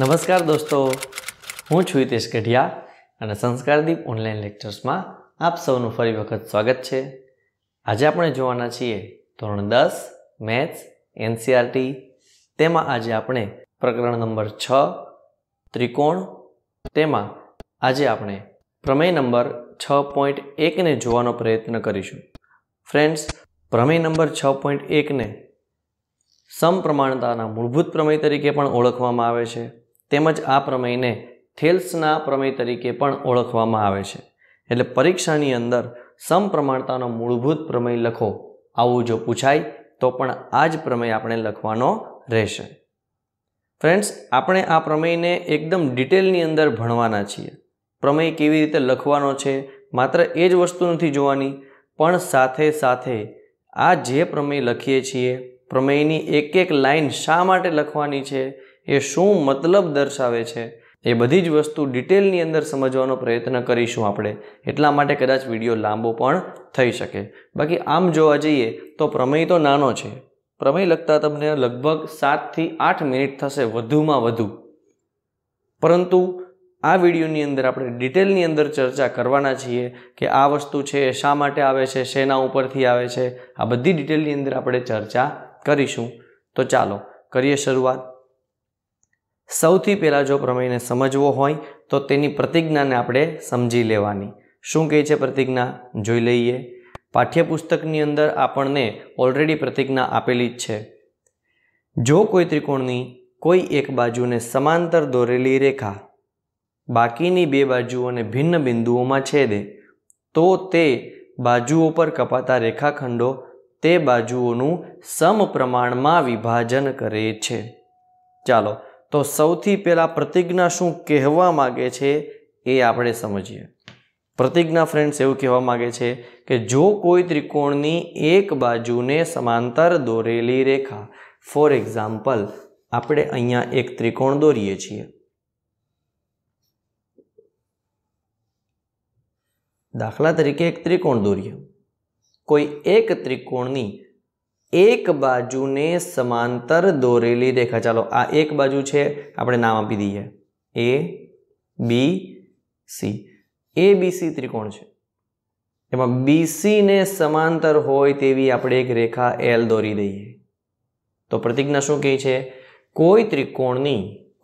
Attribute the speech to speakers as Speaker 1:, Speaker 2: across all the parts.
Speaker 1: નમસ્કાર દોસ્તો હું છું હિતેશ ગઢિયા અને સંસ્કારદીપ ઓનલાઈન લેક્ચર્સમાં આપ સૌનું ફરી વખત સ્વાગત છે આજે આપણે જોવાના છીએ ધોરણ દસ મેથ્સ એનસીઆરટી e તેમાં આજે આપણે પ્રકરણ નંબર છ ત્રિકોણ તેમાં આજે આપણે પ્રમેય નંબર છ પોઈન્ટ એકને જોવાનો પ્રયત્ન કરીશું ફ્રેન્ડ્સ પ્રમેય નંબર છ પોઈન્ટ એકને સમપ્રમાણતાના મૂળભૂત પ્રમેય તરીકે પણ ઓળખવામાં આવે છે તેમજ આ પ્રમેયને થેલ્સના પ્રમેય તરીકે પણ ઓળખવામાં આવે છે એટલે પરીક્ષાની અંદર સમપ્રમાણતાનો મૂળભૂત પ્રમેય લખો આવું જો પૂછાય તો પણ આ જ પ્રમેય આપણે લખવાનો રહેશે ફ્રેન્ડ્સ આપણે આ પ્રમેયને એકદમ ડિટેલની અંદર ભણવાના છીએ પ્રમેય કેવી રીતે લખવાનો છે માત્ર એ જ વસ્તુ નથી જોવાની પણ સાથે સાથે આ જે પ્રમેય લખીએ છીએ પ્રમેયની એક એક લાઇન શા માટે લખવાની છે એ શું મતલબ દર્શાવે છે એ બધી જ વસ્તુ ડિટેલની અંદર સમજવાનો પ્રયત્ન કરીશું આપણે એટલા માટે કદાચ વિડીયો લાંબો પણ થઈ શકે બાકી આમ જોવા જઈએ તો પ્રમેય તો નાનો છે પ્રમેય લગતા તમને લગભગ સાતથી આઠ મિનિટ થશે વધુમાં વધુ પરંતુ આ વિડીયોની અંદર આપણે ડિટેલની અંદર ચર્ચા કરવાના છીએ કે આ વસ્તુ છે એ શા માટે આવે છે શેના ઉપરથી આવે છે આ બધી ડિટેલની અંદર આપણે ચર્ચા કરીશું તો ચાલો કરીએ શરૂઆત સૌથી પહેલાં જો પ્રમેયને સમજવો હોય તો તેની પ્રતિજ્ઞાને આપણે સમજી લેવાની શું કહે છે પ્રતિજ્ઞા જોઈ લઈએ પાઠ્યપુસ્તકની અંદર આપણને ઓલરેડી પ્રતિજ્ઞા આપેલી જ છે જો કોઈ ત્રિકોણની કોઈ એક બાજુને સમાંતર દોરેલી રેખા બાકીની બે બાજુઓને ભિન્ન બિંદુઓમાં છેદે તો તે બાજુઓ પર કપાતા રેખાખંડો તે બાજુઓનું સમપ્રમાણમાં વિભાજન કરે છે ચાલો તો સૌથી પહેલાં પ્રતિજ્ઞા શું કહેવા માગે છે એ આપણે સમજીએ પ્રતિજ્ઞા ફ્રેન્ડ્સ એવું કહેવા માગે છે કે જો કોઈ ત્રિકોણની એક બાજુને સમાંતર દોરેલી રેખા ફોર એક્ઝામ્પલ આપણે અહીંયા એક ત્રિકોણ દોરીએ છીએ દાખલા તરીકે એક ત્રિકોણ દોરીએ કોઈ એક ત્રિકોણની એક બાજુને સમાંતર દોરેલી રેખા ચાલો આ એક બાજુ છે આપણે નામ આપી દઈએ એ બી સી એ બી સી ત્રિકોણ છે એમાં બીસીને સમાંતર હોય તેવી આપણે એક રેખા એલ દોરી દઈએ તો પ્રતિજ્ઞા શું કહે છે કોઈ ત્રિકોણની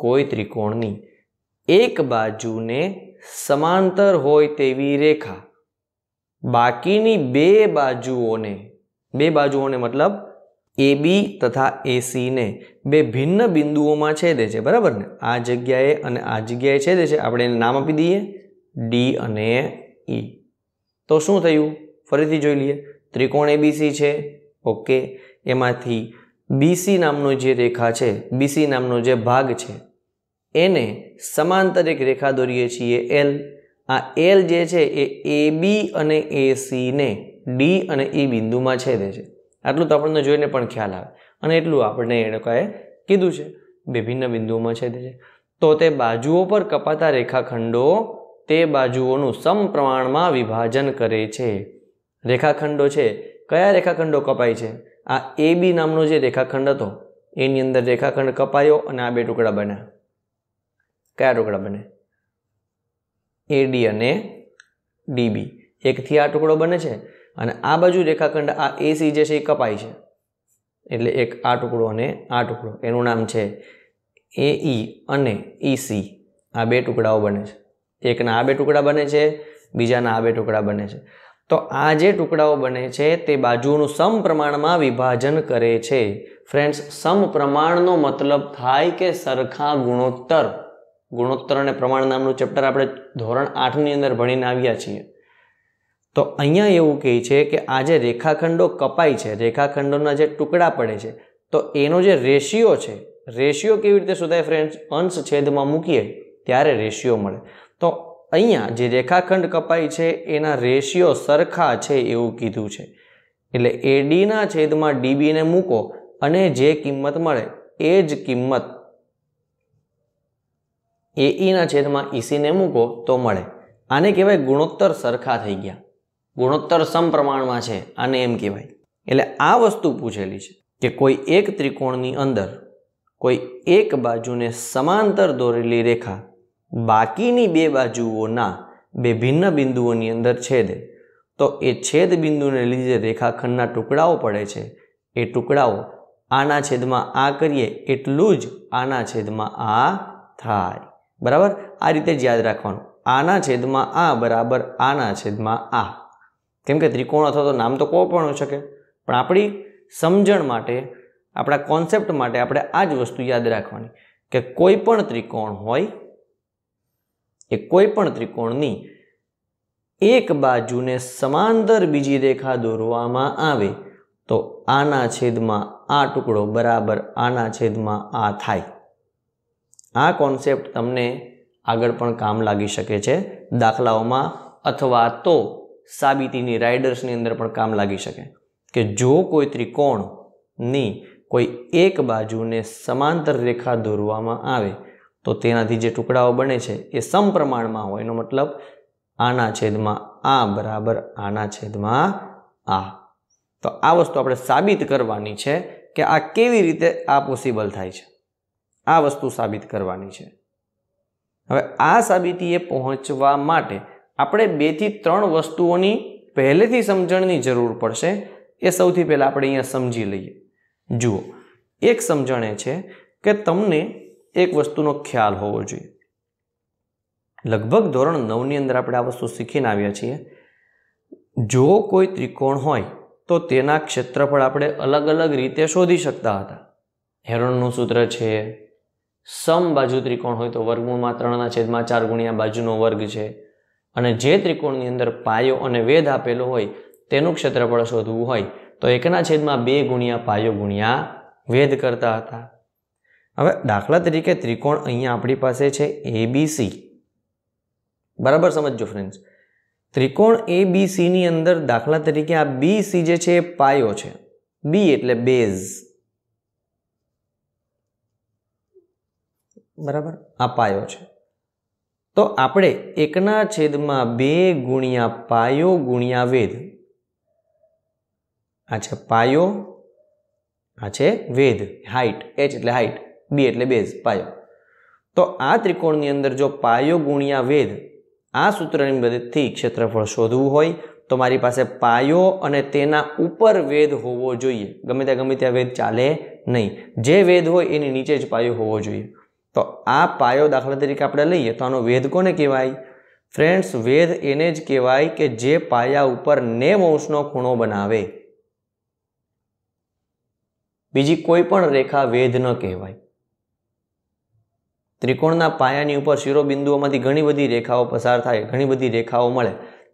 Speaker 1: કોઈ ત્રિકોણની એક બાજુને સમાંતર હોય તેવી રેખા બાકીની બે બાજુઓને બે બાજુઓને મતલબ એ બી તથા એસીને બે ભિન્ન બિંદુઓમાં છેદે છે બરાબર ને આ જગ્યાએ અને આ જગ્યાએ છેદે છે આપણે એને નામ આપી દઈએ ડી અને ઈ e. તો શું થયું ફરીથી જોઈ લઈએ ત્રિકોણ એબીસી છે ઓકે એમાંથી બીસી નામનો જે રેખા છે બીસી નામનો જે ભાગ છે એને સમાંતર એક રેખા દોરીએ છીએ એલ આ એલ જે છે એ એ બી અને એ સીને ડી અને ઈ e બિંદુમાં છેદે છે આટલું તો આપણને જોઈને પણ ખ્યાલ આવે અને એટલું આપણને એ લોકોએ કીધું છે વિભિન્ન બિંદુઓમાં છેદે છે તો તે બાજુઓ પર કપાતા રેખાખંડો તે બાજુઓનું સમપ્રમાણમાં વિભાજન કરે છે રેખાખંડો છે કયા રેખાખંડો કપાય છે આ એ બી નામનો જે રેખાખંડ હતો એની અંદર રેખાખંડ કપાયો અને આ બે ટુકડા બન્યા કયા ટુકડા બને એ ડી અને ડી બી એકથી આ ટુકડો બને છે અને આ બાજુ રેખાખંડ આ એસી જે છે એ કપાય છે એટલે એક આ ટુકડો અને આ ટુકડો એનું નામ છે એ ઈ e અને ઈસી e આ બે ટુકડાઓ બને છે એકના આ બે ટુકડા બને છે બીજાના આ બે ટુકડા બને છે તો આ જે ટુકડાઓ બને છે તે બાજુઓનું સમપ્રમાણમાં વિભાજન કરે છે ફ્રેન્ડ્સ સમપ્રમાણનો મતલબ થાય કે સરખા ગુણોત્તર ગુણોત્તર અને પ્રમાણ નામનું ચેપ્ટર આપણે ધોરણ આઠની અંદર ભણીને આવ્યા છીએ તો અહીંયા એવું કહે છે કે આ જે રેખાખંડો કપાય છે રેખાખંડોના જે ટુકડા પડે છે તો એનો જે રેશિયો છે રેશિયો કેવી રીતે શોધાય ફ્રેન્ડ્સ અંશ છેદમાં મૂકીએ ત્યારે રેશિયો મળે તો અહીંયા જે રેખાખંડ કપાય છે એના રેશિયો સરખા છે એવું કીધું છે એટલે એડીના છેદમાં ડીબીને મૂકો અને જે કિંમત મળે એ જ કિંમત એઈના છેદમાં ઈસીને મૂકો તો મળે આને કહેવાય ગુણોત્તર સરખા થઈ ગયા ગુણોત્તર સમપ્રમાણમાં છે આને એમ કહેવાય એટલે આ વસ્તુ પૂછેલી છે કે કોઈ એક ત્રિકોણની અંદર કોઈ એક બાજુને સમાંતર દોરેલી રેખા બાકીની બે બાજુઓના બે ભિન્ન બિંદુઓની અંદર છેદે તો એ છેદ બિંદુને લીધે રેખાખંડના ટુકડાઓ પડે છે એ ટુકડાઓ આના છેદમાં આ કરીએ એટલું જ આના છેદમાં આ થાય બરાબર આ રીતે જ યાદ રાખવાનું આના છેદમાં આ બરાબર આના છેદમાં આ કેમ કે ત્રિકોણ અથવા તો નામ તો કોઈ પણ હોઈ શકે પણ આપણી સમજણ માટે આપણા કોન્સેપ્ટ માટે આપણે આ જ વસ્તુ યાદ રાખવાની કે કોઈ પણ ત્રિકોણ હોય એ કોઈ પણ ત્રિકોણની એક બાજુને સમાંતર બીજી રેખા દોરવામાં આવે તો આના છેદમાં આ ટુકડો બરાબર આના છેદમાં આ થાય આ કોન્સેપ્ટ તમને આગળ પણ કામ લાગી શકે છે દાખલાઓમાં અથવા તો સાબિતીની રાઇડર્સની અંદર પણ કામ લાગી શકે કે જો કોઈ ત્રિકોણની કોઈ એક બાજુને સમાંતર રેખા દોરવામાં આવે તો તેનાથી જે ટુકડાઓ બને છે એ સમપ્રમાણમાં હોય એનો મતલબ આના છેદમાં આ બરાબર આના છેદમાં આ તો આ વસ્તુ આપણે સાબિત કરવાની છે કે આ કેવી રીતે આ પોસિબલ થાય છે આ વસ્તુ સાબિત કરવાની છે હવે આ સાબિતીએ પહોંચવા માટે આપણે બેથી ત્રણ વસ્તુઓની પહેલેથી સમજણની જરૂર પડશે એ સૌથી પહેલાં આપણે અહીંયા સમજી લઈએ જુઓ એક સમજણ એ છે કે તમને એક વસ્તુનો ખ્યાલ હોવો જોઈએ લગભગ ધોરણ નવની અંદર આપણે આ વસ્તુ શીખીને આવ્યા છીએ જો કોઈ ત્રિકોણ હોય તો તેના ક્ષેત્રફળ આપણે અલગ અલગ રીતે શોધી શકતા હતા હેરોનનું સૂત્ર છે સમ બાજુ ત્રિકોણ હોય તો વર્ગમૂળમાં ત્રણના છેદમાં ચાર ગુણ્યા બાજુનો વર્ગ છે અને જે ત્રિકોણની અંદર પાયો અને વેધ આપેલો હોય તેનું ક્ષેત્રફળ શોધવું હોય તો એકના છેદમાં બે ગુણ્યા પાયો ગુણ્યા વેધ કરતા હતા હવે દાખલા તરીકે ત્રિકોણ અહીંયા આપણી પાસે છે એ એબીસી બરાબર સમજો ફ્રેન્ડ્સ ત્રિકોણ એ બી સીની અંદર દાખલા તરીકે આ બી સી જે છે એ પાયો છે બી એટલે બેઝ બરાબર આ પાયો છે તો આપણે એકના છેદમાં બે ગુણ્યા પાયો ગુણ્યા વેદ આ છે પાયો આ છે વેદ હાઈટ એચ એટલે હાઈટ બી એટલે બેઝ પાયો તો આ ત્રિકોણની અંદર જો પાયો ગુણ્યા વેદ આ સૂત્રની મદદથી ક્ષેત્રફળ શોધવું હોય તો મારી પાસે પાયો અને તેના ઉપર વેદ હોવો જોઈએ ગમે ત્યાં ગમે ત્યાં વેદ ચાલે નહીં જે વેદ હોય એની નીચે જ પાયો હોવો જોઈએ તો આ પાયો દાખલા તરીકે આપણે લઈએ તો આનો વેદ કોને કહેવાય ફ્રેન્ડ્સ વેદ એને જ કહેવાય કે જે પાયા ઉપર નેમ અંશનો ખૂણો બનાવે બીજી કોઈ પણ રેખા વેદ ન કહેવાય ત્રિકોણના પાયાની ઉપર શિરોબિંદુઓમાંથી ઘણી બધી રેખાઓ પસાર થાય ઘણી બધી રેખાઓ મળે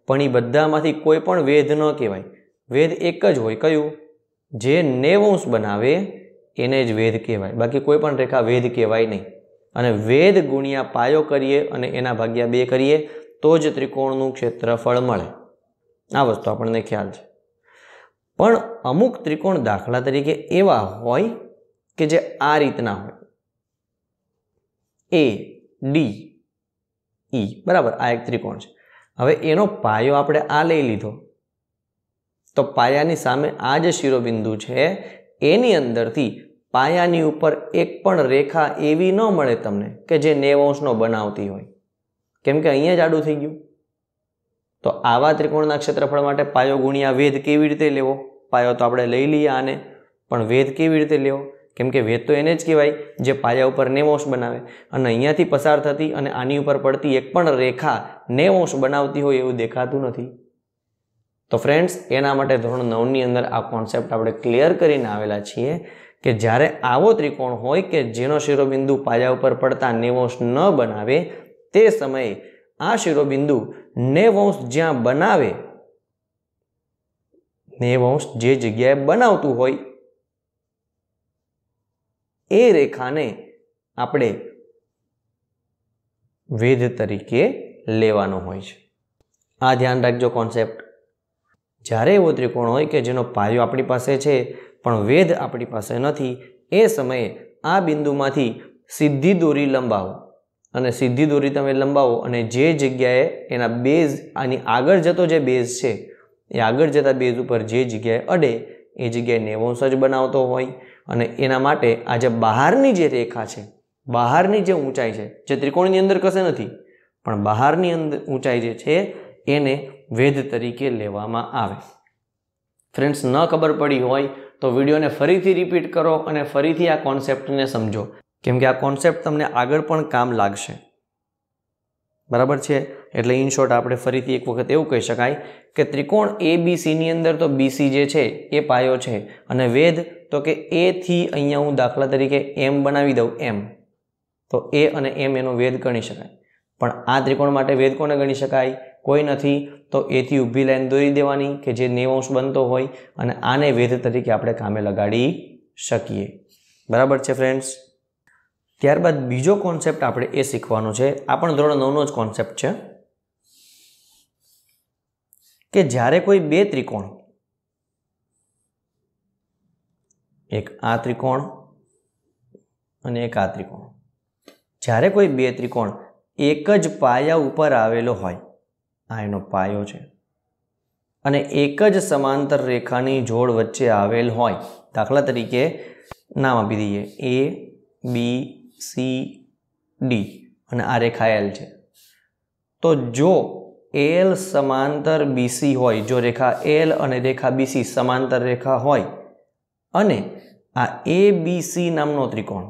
Speaker 1: પણ એ બધામાંથી કોઈ પણ વેદ ન કહેવાય વેદ એક જ હોય કયું જે નેવંશ બનાવે એને જ વેદ કહેવાય બાકી કોઈ પણ રેખા વેદ કહેવાય નહીં અને વેદ ગુણ્યા પાયો કરીએ અને એના ભાગ્યા બે કરીએ તો જ ત્રિકોણનું ક્ષેત્રફળ મળે આ વસ્તુ આપણને ખ્યાલ છે પણ અમુક ત્રિકોણ દાખલા તરીકે એવા હોય કે જે આ રીતના હોય એ ડી ઈ બરાબર આ એક ત્રિકોણ છે હવે એનો પાયો આપણે આ લઈ લીધો તો પાયાની સામે આ જે શિરોબિંદુ છે એની અંદરથી પાયાની ઉપર એક પણ રેખા એવી ન મળે તમને કે જે નેવંશનો બનાવતી હોય કેમ કે અહીંયા જ આડું થઈ ગયું તો આવા ત્રિકોણના ક્ષેત્રફળ માટે પાયો ગુણ્યા વેધ કેવી રીતે લેવો પાયો તો આપણે લઈ લઈએ આને પણ વેધ કેવી રીતે લેવો કેમ કે વેદ તો એને જ કહેવાય જે પાયા ઉપર નેવોશ બનાવે અને અહીંયાથી પસાર થતી અને આની ઉપર પડતી એક પણ રેખા નેવોશ બનાવતી હોય એવું દેખાતું નથી તો ફ્રેન્ડ્સ એના માટે ધોરણ નવની અંદર આ કોન્સેપ્ટ આપણે ક્લિયર કરીને આવેલા છીએ કે જ્યારે આવો ત્રિકોણ હોય કે જેનો શિરોબિંદુ પાયા ઉપર પડતા નેવોંશ ન બનાવે તે સમયે આ શિરોબિંદુ નેવોંશ જ્યાં બનાવે નેવોંશ જે જગ્યાએ બનાવતું હોય એ રેખાને આપણે વેધ તરીકે લેવાનો હોય છે આ ધ્યાન રાખજો કોન્સેપ્ટ જ્યારે એવો ત્રિકોણ હોય કે જેનો પાયો આપણી પાસે છે પણ વેદ આપણી પાસે નથી એ સમયે આ બિંદુમાંથી સીધી દોરી લંબાવો અને સીધી દોરી તમે લંબાવો અને જે જગ્યાએ એના બેઝ આની આગળ જતો જે બેઝ છે એ આગળ જતા બેઝ ઉપર જે જગ્યાએ અડે એ જગ્યાએ નેવોંશ જ બનાવતો હોય અને એના માટે આ જે બહારની જે રેખા છે બહારની જે ઊંચાઈ છે જે ત્રિકોણની અંદર કશે નથી પણ બહારની અંદર ઊંચાઈ જે છે એને વેદ તરીકે લેવામાં આવે ફ્રેન્ડ્સ ન ખબર પડી હોય તો વિડીયોને ફરીથી રિપીટ કરો અને ફરીથી આ કોન્સેપ્ટને સમજો કેમ કે આ કોન્સેપ્ટ તમને આગળ પણ કામ લાગશે બરાબર છે એટલે ઇનશોર્ટ આપણે ફરીથી એક વખત એવું કહી શકાય કે ત્રિકોણ એ બી અંદર તો બીસી જે છે એ પાયો છે અને વેદ તો કે એથી અહીંયા હું દાખલા તરીકે એમ બનાવી દઉં એમ તો એ અને એમ એનો વેદ ગણી શકાય પણ આ ત્રિકોણ માટે વેદ કોને ગણી શકાય કોઈ નથી તો એથી ઊભી લાઈન દોરી દેવાની કે જે નેવંશ બનતો હોય અને આને વેધ તરીકે આપણે કામે લગાડી શકીએ બરાબર છે ફ્રેન્ડ્સ ત્યારબાદ બીજો કોન્સેપ્ટ આપણે એ શીખવાનો છે આ પણ ધોરણ નવનો જ કોન્સેપ્ટ છે કે જ્યારે કોઈ બે ત્રિકોણ એક આ ત્રિકોણ અને એક આ ત્રિકોણ જ્યારે કોઈ બે ત્રિકોણ એક જ પાયા ઉપર આવેલો હોય આ એનો પાયો છે અને એક જ સમાંતર રેખાની જોડ વચ્ચે આવેલ હોય દાખલા તરીકે નામ આપી દઈએ એ બી સી ડી અને આ રેખા એલ છે તો જો એલ સમાંતર બીસી હોય જો રેખા એલ અને રેખા બીસી સમાંતર રેખા હોય અને આ એ બી નામનો ત્રિકોણ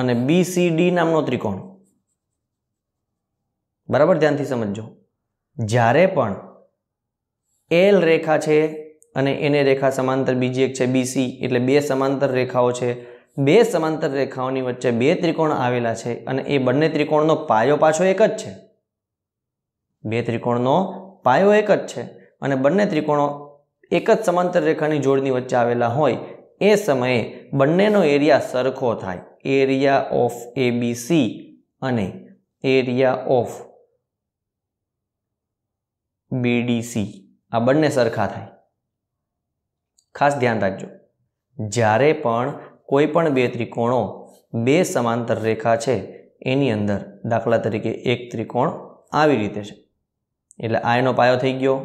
Speaker 1: અને બી નામનો ત્રિકોણ બરાબર ધ્યાનથી સમજજો જ્યારે પણ એલ રેખા છે અને એને રેખા સમાંતર બીજી એક છે બીસી એટલે બે સમાંતર રેખાઓ છે બે સમાંતર રેખાઓની વચ્ચે બે ત્રિકોણ આવેલા છે અને એ બંને ત્રિકોણનો પાયો પાછો એક જ છે બે ત્રિકોણનો પાયો એક જ છે અને બંને ત્રિકોણો એક જ સમાંતર રેખાની જોડની વચ્ચે આવેલા હોય એ સમયે બંનેનો એરિયા સરખો થાય એરિયા ઓફ એ અને એરિયા ઓફ બીડીસી આ બંને સરખા થાય ખાસ ધ્યાન રાખજો જ્યારે પણ કોઈ પણ બે ત્રિકોણો બે સમાંતર રેખા છે એની અંદર દાખલા તરીકે એક ત્રિકોણ આવી રીતે છે એટલે આ એનો પાયો થઈ ગયો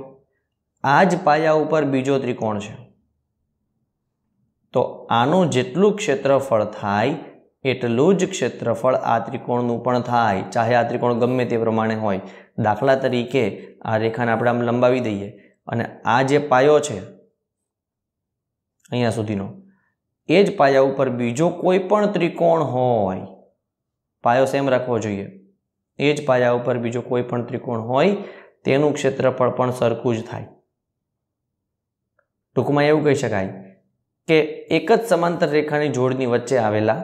Speaker 1: આ જ પાયા ઉપર બીજો ત્રિકોણ છે તો આનું જેટલું ક્ષેત્રફળ થાય એટલું જ ક્ષેત્રફળ આ ત્રિકોણનું પણ થાય ચાહે આ ત્રિકોણ ગમે તે પ્રમાણે હોય દાખલા તરીકે આ રેખાને આપણે આમ લંબાવી દઈએ અને આ જે પાયો છે અહીંયા સુધીનો એ જ પાયા ઉપર બીજો કોઈ પણ ત્રિકોણ હોય પાયો સેમ રાખવો જોઈએ એ જ પાયા ઉપર બીજો કોઈ પણ ત્રિકોણ હોય તેનું ક્ષેત્રફળ પણ સરખું જ થાય ટૂંકમાં એવું કહી શકાય કે એક જ સમાંતર રેખાની જોડની વચ્ચે આવેલા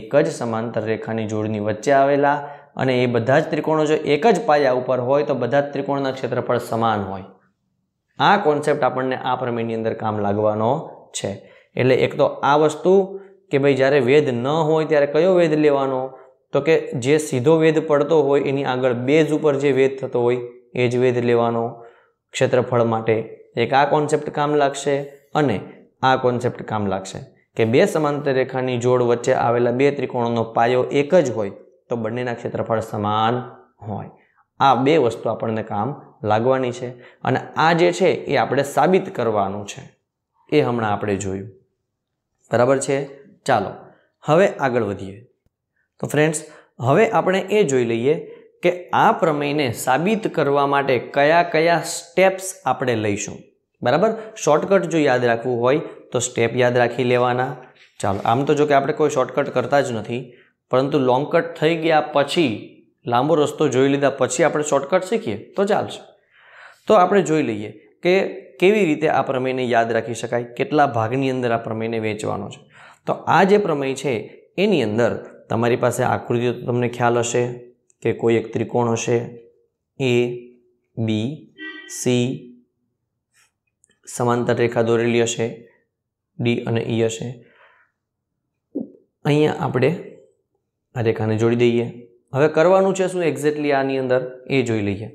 Speaker 1: એક જ સમાંતર રેખાની જોડની વચ્ચે આવેલા અને એ બધા જ ત્રિકોણો જો એક જ પાયા ઉપર હોય તો બધા જ ત્રિકોણના ક્ષેત્રફળ સમાન હોય આ કોન્સેપ્ટ આપણને આ પ્રમેયની અંદર કામ લાગવાનો છે એટલે એક તો આ વસ્તુ કે ભાઈ જ્યારે વેદ ન હોય ત્યારે કયો વેદ લેવાનો તો કે જે સીધો વેદ પડતો હોય એની આગળ બેઝ ઉપર જે વેદ થતો હોય એ જ વેદ લેવાનો ક્ષેત્રફળ માટે એક આ કોન્સેપ્ટ કામ લાગશે અને આ કોન્સેપ્ટ કામ લાગશે કે બે સમાંતર રેખાની જોડ વચ્ચે આવેલા બે ત્રિકોણોનો પાયો એક જ હોય તો બંનેના ક્ષેત્રફળ સમાન હોય આ બે વસ્તુ આપણને કામ લાગવાની છે અને આ જે છે એ આપણે સાબિત કરવાનું છે એ હમણાં આપણે જોયું બરાબર છે ચાલો હવે આગળ વધીએ તો ફ્રેન્ડ્સ હવે આપણે એ જોઈ લઈએ કે આ પ્રમેયને સાબિત કરવા માટે કયા કયા સ્ટેપ્સ આપણે લઈશું બરાબર શોર્ટકટ જો યાદ રાખવું હોય તો સ્ટેપ યાદ રાખી લેવાના ચાલો આમ તો જો કે આપણે કોઈ શોર્ટકટ કરતા જ નથી પરંતુ લોંગ કટ થઈ ગયા પછી લાંબો રસ્તો જોઈ લીધા પછી આપણે શોર્ટકટ શીખીએ તો ચાલશે તો આપણે જોઈ લઈએ કે કેવી રીતે આ પ્રમેયને યાદ રાખી શકાય કેટલા ભાગની અંદર આ પ્રમેયને વેચવાનો છે તો આ જે પ્રમેય છે એની અંદર તમારી પાસે આકૃતિઓ તમને ખ્યાલ હશે કે કોઈ એક ત્રિકોણ હશે એ બી સી સમાંતર રેખા દોરેલી હશે ડી અને ઈ હશે અહીંયા આપણે આ રેખાને જોડી દઈએ હવે કરવાનું છે શું એક્ઝેક્ટલી આની અંદર એ જોઈ લઈએ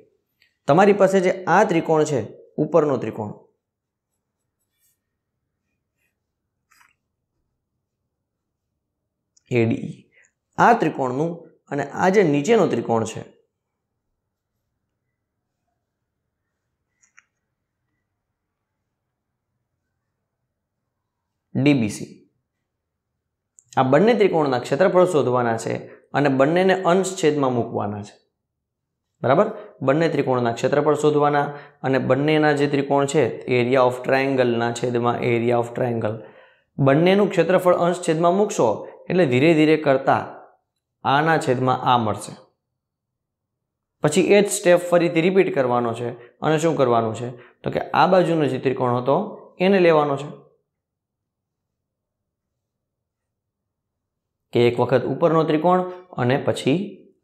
Speaker 1: તમારી પાસે જે આ ત્રિકોણ છે ઉપરનો ત્રિકોણ એડી e. આ ત્રિકોણનું અને આ જે નીચેનો ત્રિકોણ છે ડીબીસી આ બંને ત્રિકોણના ક્ષેત્રફળ શોધવાના છે અને બંનેને અંશ છેદમાં મૂકવાના છે બરાબર બંને ત્રિકોણના ક્ષેત્રફળ શોધવાના અને બંનેના જે ત્રિકોણ છે એરિયા ઓફ ટ્રાયંગલના છેદમાં એરિયા ઓફ ટ્રાયંગલ બંનેનું ક્ષેત્રફળ અંશ છેદમાં મૂકશો એટલે ધીરે ધીરે કરતાં આના છેદમાં આ મળશે પછી એ જ સ્ટેપ ફરીથી રિપીટ કરવાનો છે અને શું કરવાનું છે તો કે આ બાજુનો જે ત્રિકોણ હતો એને લેવાનો છે કે એક વખત ઉપરનો ત્રિકોણ અને પછી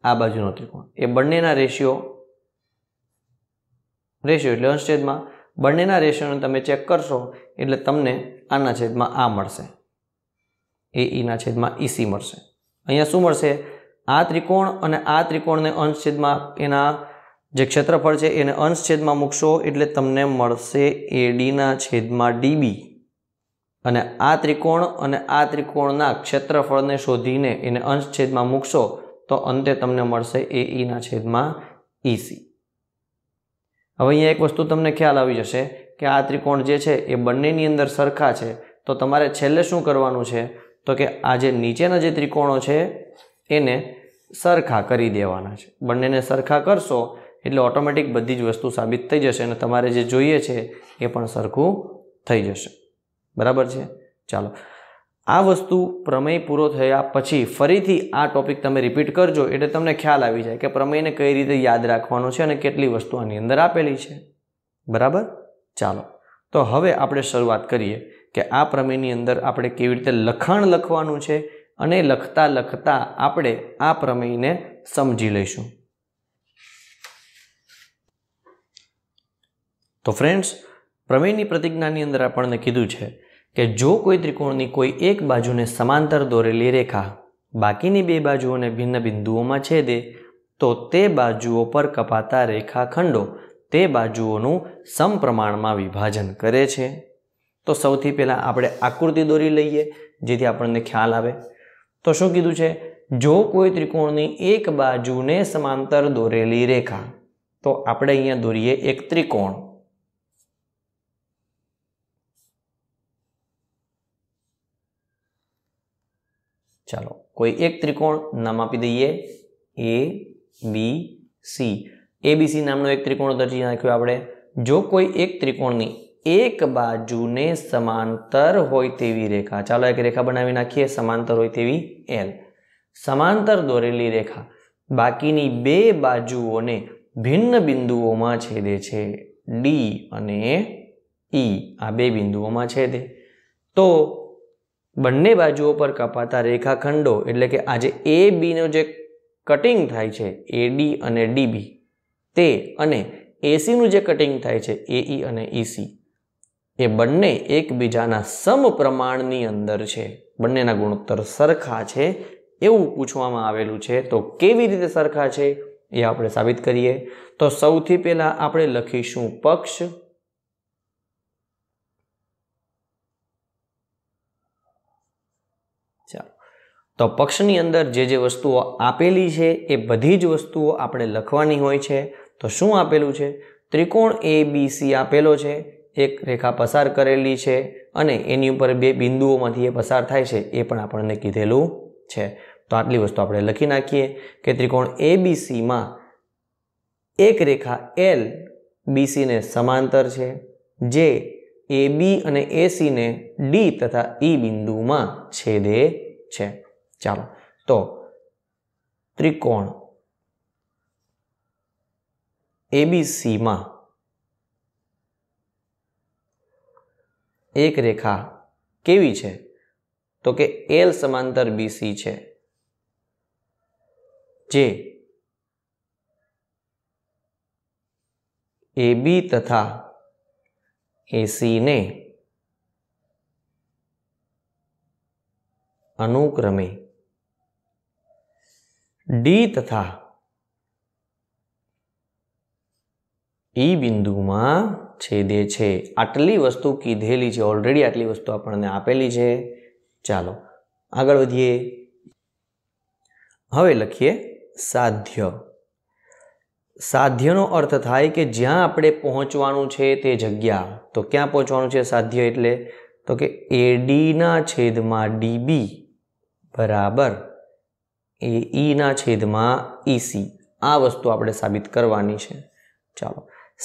Speaker 1: આ બાજુનો ત્રિકોણ એ બંનેના રેશિયો રેશિયો એટલે અંશેદમાં બંનેના રેશિયોને તમે ચેક કરશો એટલે તમને આના છેદમાં આ મળશે એ ઈના છેદમાં ઈસી મળશે અહીંયા શું મળશે આ ત્રિકોણ અને આ ત્રિકોણને અંશછેદમાં એના જે ક્ષેત્રફળ છે એને અંશછેદમાં મૂકશો એટલે તમને મળશે એડીના છેદમાં ડીબી અને આ ત્રિકોણ અને આ ત્રિકોણના ક્ષેત્રફળને શોધીને એને અંશ છેદમાં મૂકશો તો અંતે તમને મળશે એ ઈના e છેદમાં ઈસી e હવે અહીંયા એક વસ્તુ તમને ખ્યાલ આવી જશે કે આ ત્રિકોણ જે છે એ બંનેની અંદર સરખા છે તો તમારે છેલ્લે શું કરવાનું છે તો કે આ જે નીચેના જે ત્રિકોણો છે એને સરખા કરી દેવાના છે બંનેને સરખા કરશો એટલે ઓટોમેટિક બધી જ વસ્તુ સાબિત થઈ જશે અને તમારે જે જોઈએ છે એ પણ સરખું થઈ જશે બરાબર છે ચાલો આ વસ્તુ પ્રમેય પૂરો થયા પછી ફરીથી આ ટોપિક તમે રિપીટ કરજો એટલે તમને ખ્યાલ આવી જાય કે પ્રમેયને કઈ રીતે યાદ રાખવાનો છે અને કેટલી વસ્તુ આની અંદર આપેલી છે બરાબર ચાલો તો હવે આપણે શરૂઆત કરીએ કે આ પ્રમેયની અંદર આપણે કેવી રીતે લખાણ લખવાનું છે અને લખતા લખતા આપણે આ પ્રમેયને સમજી લઈશું તો ફ્રેન્ડ્સ પ્રમેયની પ્રતિજ્ઞાની અંદર આપણને કીધું છે કે જો કોઈ ત્રિકોણની કોઈ એક બાજુને સમાંતર દોરેલી રેખા બાકીની બે બાજુઓને ભિન્ન બિંદુઓમાં છેદે તો તે બાજુઓ પર કપાતા રેખાખંડો તે બાજુઓનું સમપ્રમાણમાં વિભાજન કરે છે તો સૌથી પહેલાં આપણે આકૃતિ દોરી લઈએ જેથી આપણને ખ્યાલ આવે તો શું કીધું છે જો કોઈ ત્રિકોણની એક બાજુને સમાંતર દોરેલી રેખા તો આપણે અહીંયા દોરીએ એક ત્રિકોણ કોઈ એક ત્રિકોણ નામ આપી દઈએ એ બી સી એ બી સી નામનો એક ત્રિકોણ દર્જી નાખ્યો આપણે જો કોઈ એક ત્રિકોણની એક બાજુને સમાંતર હોય તેવી રેખા ચાલો એક રેખા બનાવી નાખીએ સમાંતર હોય તેવી એલ સમાંતર દોરેલી રેખા બાકીની બે બાજુઓને ભિન્ન બિંદુઓમાં છેદે છે ડી અને ઈ e. આ બે બિંદુઓમાં છેદે તો બંને બાજુઓ પર કપાતા રેખાખંડો એટલે કે આજે એ બીનો જે કટિંગ થાય છે એડી અને ડીબી તે અને એસીનું જે કટિંગ થાય છે એઈ e અને ઈસી e, એ બંને એકબીજાના સમપ્રમાણની અંદર છે બંનેના ગુણોત્તર સરખા છે એવું પૂછવામાં આવેલું છે તો કેવી રીતે સરખા છે એ આપણે સાબિત કરીએ તો સૌથી પહેલાં આપણે લખીશું પક્ષ તો પક્ષની અંદર જે જે વસ્તુઓ આપેલી છે એ બધી જ વસ્તુઓ આપણે લખવાની હોય છે તો શું આપેલું છે ત્રિકોણ એ બી સી આપેલો છે એક રેખા પસાર કરેલી છે અને એની ઉપર બે બિંદુઓમાંથી એ પસાર થાય છે એ પણ આપણને કીધેલું છે તો આટલી વસ્તુ આપણે લખી નાખીએ કે ત્રિકોણ એ બી સીમાં એક રેખા એલ બીસીને સમાંતર છે જે એ બી અને એ સીને ડી તથા ઈ e બિંદુમાં છેદે છે ચાલો તો ત્રિકોણ એબીસીમાં એક રેખા કેવી છે તો કે એલ સમાંતર બીસી છે જે એબી તથા એસીને અનુક્રમે ડી તથા ઈ બિંદુમાં છેદે છે આટલી વસ્તુ કીધેલી છે ઓલરેડી આટલી વસ્તુ આપણને આપેલી છે ચાલો આગળ વધીએ હવે લખીએ સાધ્ય સાધ્યનો અર્થ થાય કે જ્યાં આપણે પહોંચવાનું છે તે જગ્યા તો ક્યાં પહોંચવાનું છે સાધ્ય એટલે તો કે એડીના છેદમાં ડીબી બરાબર એ ઈના છેદમાં ઈસી આ વસ્તુ આપણે સાબિત કરવાની છે ચાલો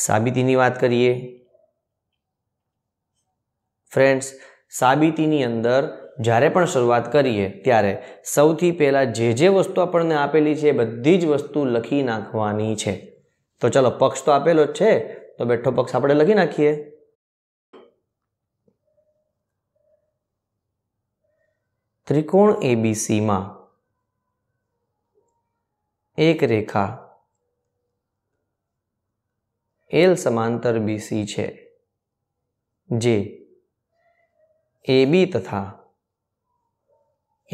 Speaker 1: સાબિતીની વાત કરીએ ફ્રેન્ડ્સ સાબિતીની અંદર જ્યારે પણ શરૂઆત કરીએ ત્યારે સૌથી પહેલાં જે જે વસ્તુ આપણને આપેલી છે એ બધી જ વસ્તુ લખી નાખવાની છે તો ચાલો પક્ષ તો આપેલો જ છે તો બેઠો પક્ષ આપણે લખી નાખીએ ત્રિકોણ એબીસીમાં એક રેખા એલ સમાંતર બીસી છે જે એબી તથા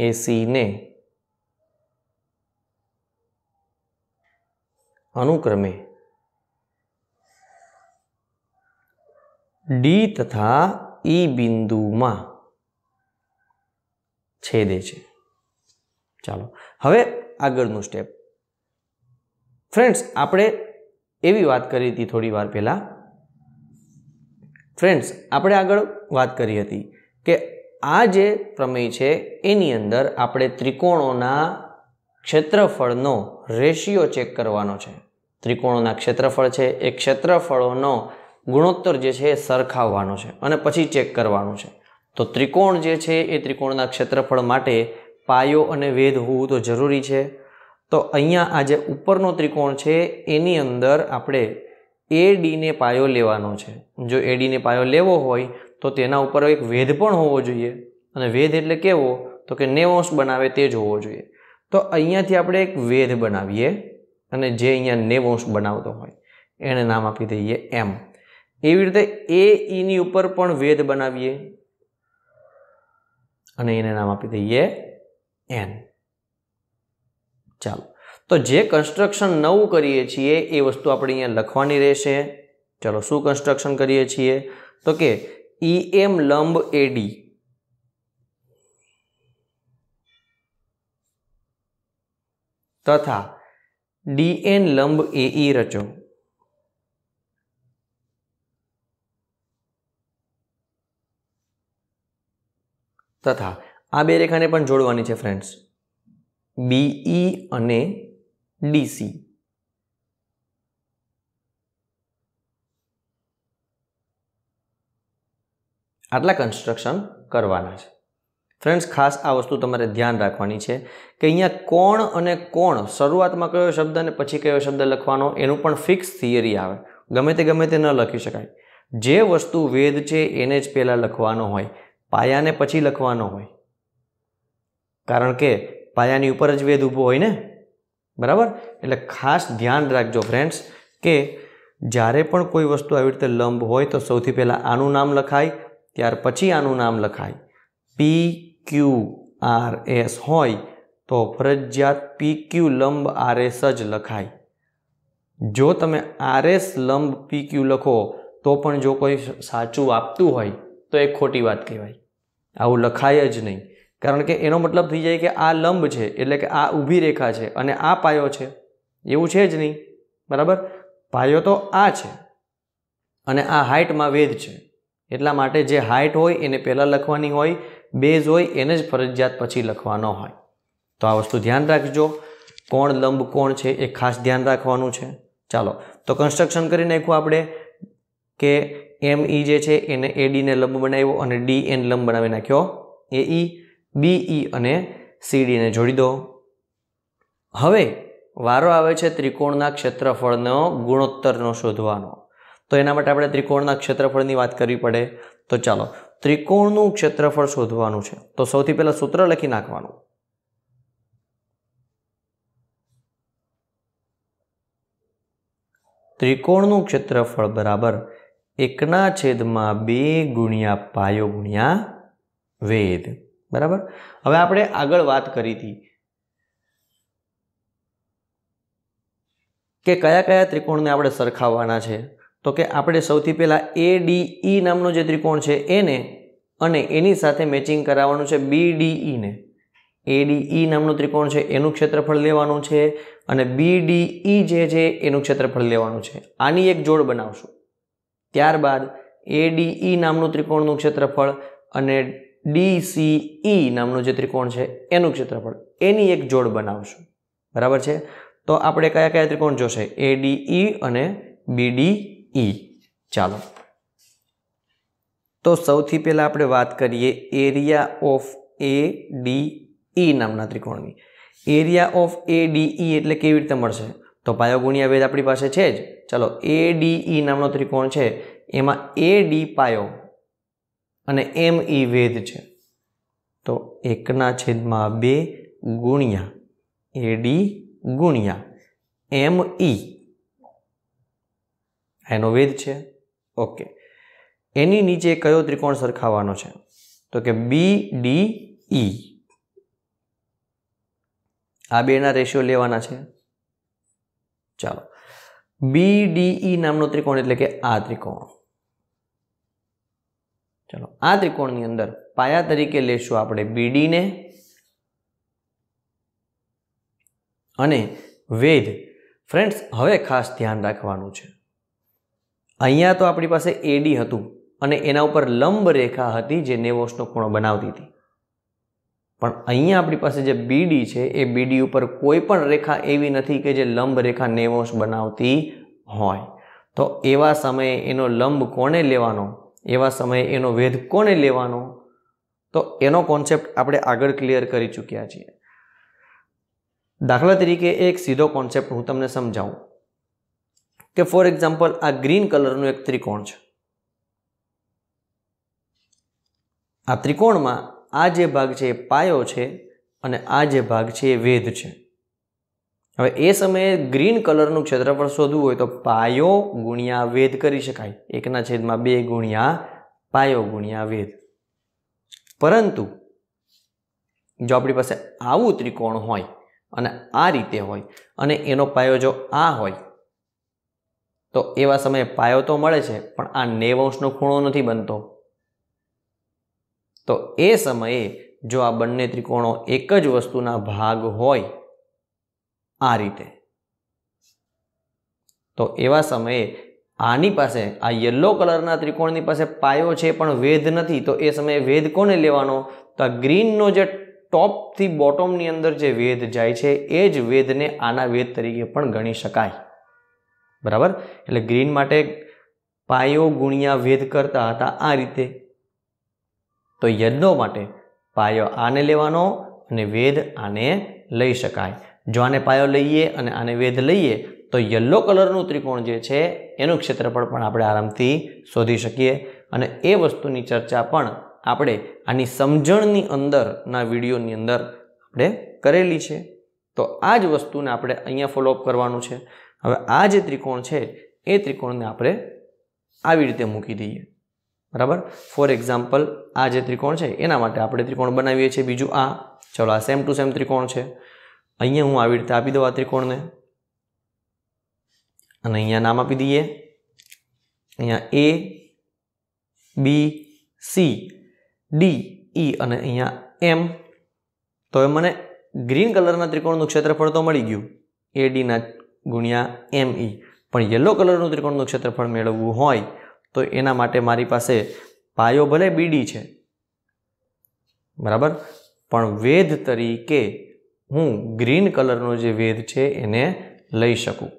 Speaker 1: એસીને અનુક્રમે ડી તથા ઈ e બિંદુમાં છેદે છે ચાલો હવે આગળનું સ્ટેપ ફ્રેન્ડ્સ આપણે એવી વાત કરી હતી થોડી વાર પહેલાં ફ્રેન્ડ્સ આપણે આગળ વાત કરી હતી કે આ જે પ્રમેય છે એની અંદર આપણે ત્રિકોણોના ક્ષેત્રફળનો રેશિયો ચેક કરવાનો છે ત્રિકોણોના ક્ષેત્રફળ છે એ ક્ષેત્રફળોનો ગુણોત્તર જે છે એ સરખાવવાનો છે અને પછી ચેક કરવાનું છે તો ત્રિકોણ જે છે એ ત્રિકોણના ક્ષેત્રફળ માટે પાયો અને વેધ હોવું તો જરૂરી છે તો અહીંયા આ જે ઉપરનો ત્રિકોણ છે એની અંદર આપણે એ ડીને પાયો લેવાનો છે જો એ ડીને પાયો લેવો હોય તો તેના ઉપર એક વેધ પણ હોવો જોઈએ અને વેધ એટલે કેવો તો કે નેવોંશ બનાવે તે જ હોવો જોઈએ તો અહીંયાથી આપણે એક વેધ બનાવીએ અને જે અહીંયા નેવોંશ બનાવતો હોય એને નામ આપી દઈએ એમ એવી રીતે એ ઈની e ઉપર પણ વેધ બનાવીએ અને એને નામ આપી દઈએ એન ચાલો તો જે કન્સ્ટ્રક્શન નવું કરીએ છીએ એ વસ્તુ આપણે અહીંયા લખવાની રહેશે ચલો શું કન્સ્ટ્રક્શન કરીએ છીએ તો કે ઈ e એમ લંબ એડી તથા ડીએન લંબ એઈ e રચો તથા આ બે રેખાને પણ જોડવાની છે ફ્રેન્ડ્સ બીઈ અને ડીસી આટલા કન્સ્ટ્રક્શન કરવાના છે ફ્રેન્ડ્સ ખાસ આ વસ્તુ તમારે ધ્યાન રાખવાની છે કે અહીંયા કોણ અને કોણ શરૂઆતમાં કયો શબ્દ અને પછી કયો શબ્દ લખવાનો એનું પણ ફિક્સ થિયરી આવે ગમે તે ગમે તે ન લખી શકાય જે વસ્તુ વેદ છે એને જ પહેલાં લખવાનો હોય પાયાને પછી લખવાનો હોય કારણ કે પાયાની ઉપર જ વેદ ઊભો હોય ને બરાબર એટલે ખાસ ધ્યાન રાખજો ફ્રેન્ડ્સ કે જ્યારે પણ કોઈ વસ્તુ આવી રીતે લંબ હોય તો સૌથી પહેલાં આનું નામ લખાય ત્યાર પછી આનું નામ લખાય પી ક્યુ આર એસ હોય તો ફરજિયાત પી ક્યુ લંબ આર એસ જ લખાય જો તમે આર એસ લંબ પી ક્યુ લખો તો પણ જો કોઈ સાચું આપતું હોય તો એ ખોટી વાત કહેવાય આવું લખાય જ નહીં કારણ કે એનો મતલબ થઈ જાય કે આ લંબ છે એટલે કે આ ઊભી રેખા છે અને આ પાયો છે એવું છે જ નહીં બરાબર પાયો તો આ છે અને આ હાઇટમાં વેધ છે એટલા માટે જે હાઇટ હોય એને પહેલાં લખવાની હોય બેઝ હોય એને જ ફરજિયાત પછી લખવાનો હોય તો આ વસ્તુ ધ્યાન રાખજો કોણ લંબ કોણ છે એ ખાસ ધ્યાન રાખવાનું છે ચાલો તો કન્સ્ટ્રક્શન કરી નાખ્યું આપણે કે એમ ઈ e જે છે એને એ ડીને લંબ બનાવ્યો અને ડી એન લંબ બનાવી નાખ્યો એ ઈ e બીઈ અને સીડીને જોડી દો હવે વારો આવે છે ત્રિકોણના ક્ષેત્રફળનો ગુણોત્તરનો શોધવાનો તો એના માટે આપણે ત્રિકોણના ક્ષેત્રફળની વાત કરવી પડે તો ચાલો ત્રિકોણનું ક્ષેત્રફળ શોધવાનું છે તો સૌથી પહેલાં સૂત્ર લખી નાખવાનું ત્રિકોણનું ક્ષેત્રફળ બરાબર એકના છેદમાં બે ગુણ્યા પાયો ગુણ્યા વેદ બરાબર હવે આપણે આગળ વાત કરી હતી કે કયા કયા ત્રિકોણને આપણે સરખાવવાના છે તો કે આપણે સૌથી પહેલાં એ ડીઈ e નામનો જે ત્રિકોણ છે એને અને એની સાથે મેચિંગ કરાવવાનું છે બીડીઈને એ ડીઈ નામનો ત્રિકોણ છે એનું ક્ષેત્રફળ લેવાનું છે અને બીડીઈ e જે છે એનું ક્ષેત્રફળ લેવાનું છે આની એક જોડ બનાવશું ત્યારબાદ એડીઈ e નામનું ત્રિકોણનું ક્ષેત્રફળ અને ડી સી ડીસીઈ નામનું જે ત્રિકોણ છે એનું ક્ષેત્રફળ એની એક જોડ બનાવશું બરાબર છે તો આપણે કયા કયા ત્રિકોણ જોશે એ ડીઈ e અને ઈ e. ચાલો તો સૌથી પહેલાં આપણે વાત કરીએ area of A D E નામના ત્રિકોણની area of A D E એટલે કેવી રીતે મળશે તો પાયો ગુણ્યા વેદ આપણી પાસે છે જ ચાલો એ ડીઈ e નામનો ત્રિકોણ છે એમાં એ ડી પાયો અને એમ એ વેદ છે તો એકના છેદમાં બે ગુણ્યા એડી ગુણ્યા એમ ઈ એનો વેદ છે ઓકે એની નીચે કયો ત્રિકોણ સરખાવાનો છે તો કે બી ડી ઈ આ બેના રેશિયો લેવાના છે ચાલો બી ડી ઈ નામનો ત્રિકોણ એટલે કે આ ત્રિકોણ ચલો આ ત્રિકોણની અંદર પાયા તરીકે લેશું આપણે બીડીને અને વેધ ફ્રેન્ડ્સ હવે ખાસ ધ્યાન રાખવાનું છે અહીંયા તો આપણી પાસે એડી હતું અને એના ઉપર લંબ રેખા હતી જે નેવોસનો ખૂણો બનાવતી હતી પણ અહીંયા આપણી પાસે જે બીડી છે એ બીડી ઉપર કોઈ પણ રેખા એવી નથી કે જે લંબ રેખા નેવોસ બનાવતી હોય તો એવા સમયે એનો લંબ કોને લેવાનો એવા સમયે એનો વેધ કોને લેવાનો તો એનો કોન્સેપ્ટ આપણે આગળ ક્લિયર કરી ચૂક્યા છીએ દાખલા તરીકે એક સીધો કોન્સેપ્ટ હું તમને સમજાવું કે ફોર એક્ઝામ્પલ આ ગ્રીન કલરનું એક ત્રિકોણ છે આ ત્રિકોણમાં આ જે ભાગ છે એ પાયો છે અને આ જે ભાગ છે એ વેધ છે હવે એ સમયે ગ્રીન કલરનું ક્ષેત્રફળ શોધવું હોય તો પાયો ગુણ્યા વેદ કરી શકાય એકના છેદમાં બે ગુણ્યા પાયો ગુણ્યા વેદ પરંતુ જો આપણી પાસે આવું ત્રિકોણ હોય અને આ રીતે હોય અને એનો પાયો જો આ હોય તો એવા સમયે પાયો તો મળે છે પણ આ નેવંશનો ખૂણો નથી બનતો તો એ સમયે જો આ બંને ત્રિકોણો એક જ વસ્તુના ભાગ હોય આ રીતે તો એવા સમયે આની પાસે આ યલો કલરના ત્રિકોણની પાસે પાયો છે પણ વેધ નથી તો એ સમયે વેધ કોને લેવાનો તો આ ગ્રીનનો જે ટોપથી બોટમની અંદર જે વેધ જાય છે એ જ વેધને આના વેધ તરીકે પણ ગણી શકાય બરાબર એટલે ગ્રીન માટે પાયો ગુણ્યા વેધ કરતા હતા આ રીતે તો યજ્ઞો માટે પાયો આને લેવાનો અને વેદ આને લઈ શકાય જો આને પાયો લઈએ અને આને વેધ લઈએ તો યલો કલરનું ત્રિકોણ જે છે એનું ક્ષેત્રફળ પણ આપણે આરામથી શોધી શકીએ અને એ વસ્તુની ચર્ચા પણ આપણે આની સમજણની અંદરના વિડીયોની અંદર આપણે કરેલી છે તો આ જ વસ્તુને આપણે અહીંયા ફોલોઅપ કરવાનું છે હવે આ જે ત્રિકોણ છે એ ત્રિકોણને આપણે આવી રીતે મૂકી દઈએ બરાબર ફોર એક્ઝામ્પલ આ જે ત્રિકોણ છે એના માટે આપણે ત્રિકોણ બનાવીએ છીએ બીજું આ ચલો આ સેમ ટુ સેમ ત્રિકોણ છે અહીંયા હું આવી રીતે આપી દઉં આ ત્રિકોણને અને અહીંયા નામ આપી દઈએ અહીંયા એ બી સી ડી ઈ અને અહીંયા એમ તો હવે મને ગ્રીન કલરના ત્રિકોણનું ક્ષેત્રફળ તો મળી ગયું એ ડીના ગુણ્યા એમ ઈ e. પણ યલો કલરનું ત્રિકોણનું ક્ષેત્રફળ મેળવવું હોય તો એના માટે મારી પાસે પાયો ભલે બીડી છે બરાબર પણ વેધ તરીકે હું ગ્રીન કલરનો જે વેધ છે એને લઈ શકું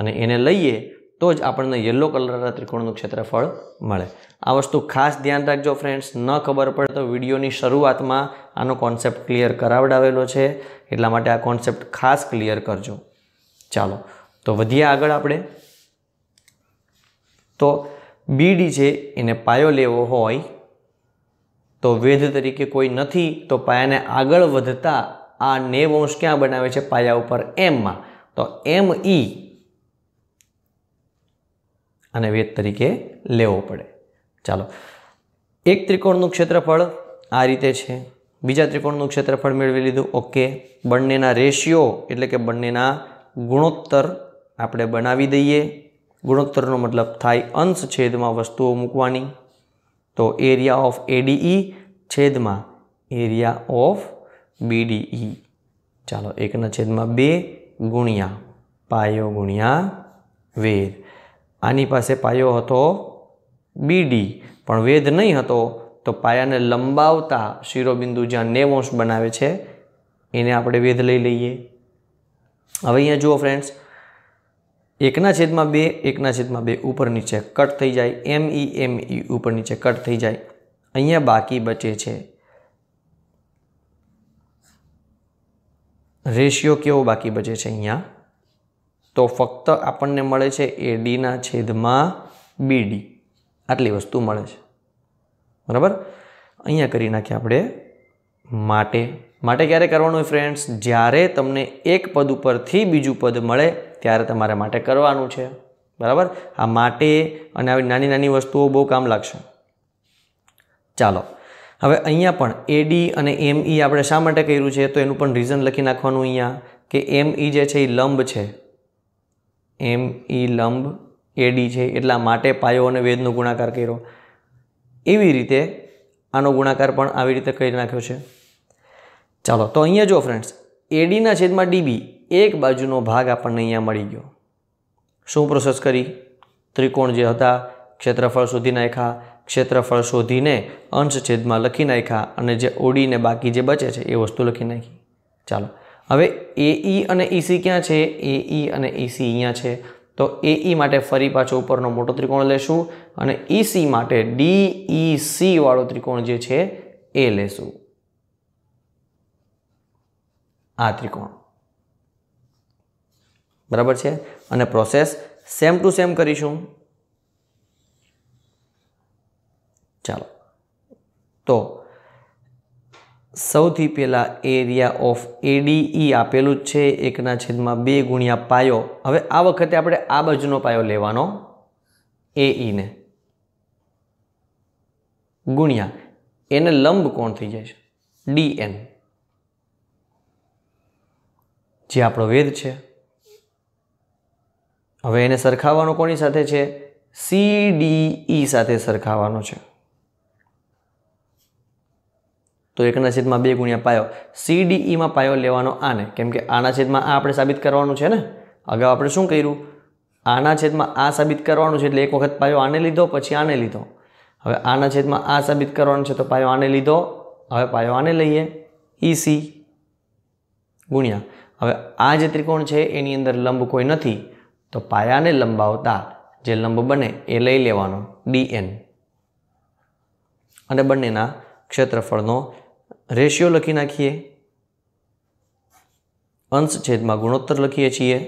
Speaker 1: અને એને લઈએ તો જ આપણને યલો કલરના ત્રિકોણનું ક્ષેત્રફળ મળે આ વસ્તુ ખાસ ધ્યાન રાખજો ફ્રેન્ડ્સ ન ખબર પડે તો વિડીયોની શરૂઆતમાં આનો કોન્સેપ્ટ ક્લિયર કરાવડાવેલો છે એટલા માટે આ કોન્સેપ્ટ ખાસ ક્લિયર કરજો ચાલો તો વધીએ આગળ આપણે તો બીડી છે એને પાયો લેવો હોય તો વેધ તરીકે કોઈ નથી તો પાયાને આગળ વધતા આ નેવ અંશ ક્યાં બનાવે છે પાયા ઉપર એમમાં તો એમ ઈ e અને વેદ તરીકે લેવો પડે ચાલો એક ત્રિકોણનું ક્ષેત્રફળ આ રીતે છે બીજા ત્રિકોણનું ક્ષેત્રફળ મેળવી લીધું ઓકે બંનેના રેશિયો એટલે કે બંનેના ગુણોત્તર આપણે બનાવી દઈએ ગુણોત્તરનો મતલબ થાય અંશ છેદમાં વસ્તુઓ મૂકવાની તો એરિયા ઓફ એડીઈ e છેદમાં એરિયા ઓફ ઈ e. ચાલો એકના છેદમાં બે ગુણ્યા પાયો ગુણ્યા વેદ આની પાસે પાયો હતો બીડી પણ વેદ નહીં હતો તો પાયાને લંબાવતા શિરોબિંદુ જ્યાં નેવોંશ બનાવે છે એને આપણે વેધ લઈ લઈએ હવે અહીંયા જુઓ ફ્રેન્ડ્સ એકના છેદમાં બે એકના છેદમાં બે ઉપર નીચે કટ થઈ જાય એમ ઈ એમ ઈ ઉપર નીચે કટ થઈ જાય અહીંયા બાકી બચે છે રેશિયો કેવો બાકી બચે છે અહીંયા તો ફક્ત આપણને મળે છે એડીના છેદમાં બીડી આટલી વસ્તુ મળે છે બરાબર અહીંયા કરી નાખીએ આપણે માટે માટે ક્યારે કરવાનું હોય ફ્રેન્ડ્સ જ્યારે તમને એક પદ ઉપરથી બીજું પદ મળે ત્યારે તમારે માટે કરવાનું છે બરાબર આ માટે અને આવી નાની નાની વસ્તુઓ બહુ કામ લાગશે ચાલો હવે અહીંયા પણ એડી અને એમ ઈ e આપણે શા માટે કર્યું છે તો એનું પણ રીઝન લખી નાખવાનું અહીંયા કે એમ ઈ e જે છે એ લંબ છે એમ ઈ e લંબ એડી છે એટલા માટે પાયો અને વેદનો ગુણાકાર કર્યો એવી રીતે આનો ગુણાકાર પણ આવી રીતે કરી નાખ્યો છે ચાલો તો અહીંયા જો ફ્રેન્ડ્સ એડીના છેદમાં ડીબી એક બાજુનો ભાગ આપણને અહીંયા મળી ગયો શું પ્રોસેસ કરી ત્રિકોણ જે હતા ક્ષેત્રફળ સુધી નાખ્યા ક્ષેત્રફળ શોધીને અંશ છેદમાં લખી નાખ્યા અને જે ઓડીને બાકી જે બચે છે એ વસ્તુ લખી નાખી ચાલો હવે એઈ e અને ઈસી e ક્યાં છે એ એઈ e અને ઈસી અહીંયા છે તો એઈ માટે ફરી પાછો ઉપરનો મોટો ત્રિકોણ લેશું અને ઈસી માટે ડી સી વાળો ત્રિકોણ જે છે એ લેશું આ ત્રિકોણ બરાબર છે અને પ્રોસેસ સેમ ટુ સેમ કરીશું ચાલો તો સૌથી પહેલાં એરિયા ઓફ એડીઈ આપેલું જ છે એકના છેદમાં બે ગુણ્યા પાયો હવે આ વખતે આપણે આ બાજુનો પાયો લેવાનો એઈને ગુણ્યા એને લંબ કોણ થઈ જાય છે ડીએન જે આપણો વેદ છે હવે એને સરખાવવાનો કોની સાથે છે સીડીઈ સાથે સરખાવવાનો છે તો એકના છેદમાં બે ગુણ્યા પાયો સીડીઈમાં e પાયો લેવાનો આને કેમ કે આના છેદમાં આ આપણે સાબિત કરવાનું છે ને અગાઉ આપણે શું કર્યું આના છેદમાં આ સાબિત કરવાનું છે એટલે એક વખત પાયો આને લીધો પછી આને લીધો હવે આના છેદમાં આ સાબિત કરવાનું છે તો પાયો આને લીધો હવે પાયો આને લઈએ ઈસી e ગુણ્યા હવે આ જે ત્રિકોણ છે એની અંદર લંબ કોઈ નથી તો પાયાને લંબાવતા જે લંબ બને એ લઈ લેવાનો ડીએન અને બંનેના ક્ષેત્રફળનો રેશિયો લખી નાખીએ અંશ છેદમાં ગુણોત્તર લખીએ છીએ